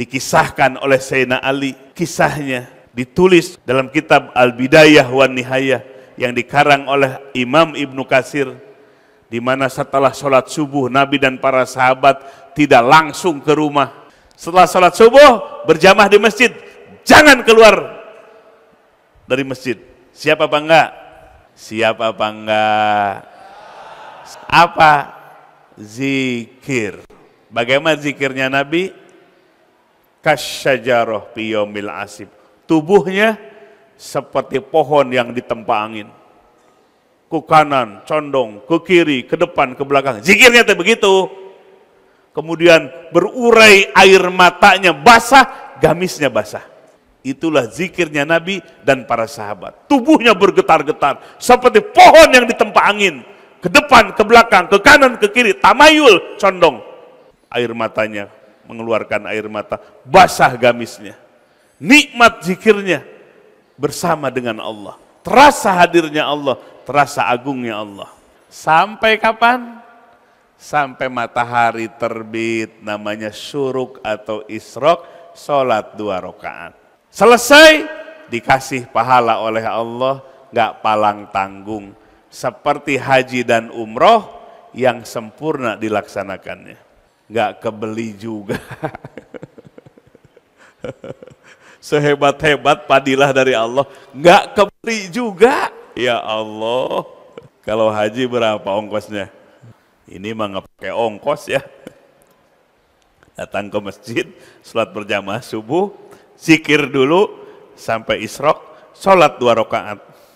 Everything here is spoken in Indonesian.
dikisahkan oleh Sayyidina Ali. Kisahnya ditulis dalam kitab Al-Bidayah wa Nihayah yang dikarang oleh Imam Ibnu Kasir di mana setelah sholat subuh Nabi dan para sahabat tidak langsung ke rumah. Setelah sholat subuh berjamah di masjid, jangan keluar dari masjid. Siapa apa enggak? Siapa apa enggak? Apa? Zikir. Bagaimana zikirnya Nabi? kasyajaroh piyomil asib. Tubuhnya seperti pohon yang ditempa angin. Ke kanan, condong, ke kiri, ke depan, ke belakang. Zikirnya teh begitu. Kemudian berurai air matanya basah, gamisnya basah. Itulah zikirnya Nabi dan para sahabat. Tubuhnya bergetar-getar seperti pohon yang ditempa angin. Ke depan, ke belakang, ke kanan, ke kiri, tamayul, condong. Air matanya mengeluarkan air mata, basah gamisnya. Nikmat zikirnya bersama dengan Allah. Terasa hadirnya Allah, terasa agungnya Allah. Sampai kapan? Sampai matahari terbit, namanya syuruk atau isrok, sholat dua rakaat. Selesai, dikasih pahala oleh Allah, gak palang tanggung. Seperti haji dan umroh yang sempurna dilaksanakannya nggak kebeli juga. Sehebat-hebat padilah dari Allah, nggak kebeli juga. Ya Allah, kalau haji berapa ongkosnya? Ini mah nggak pakai ongkos ya. Datang ke masjid, sholat berjamaah subuh, zikir dulu sampai isrok, sholat dua rakaat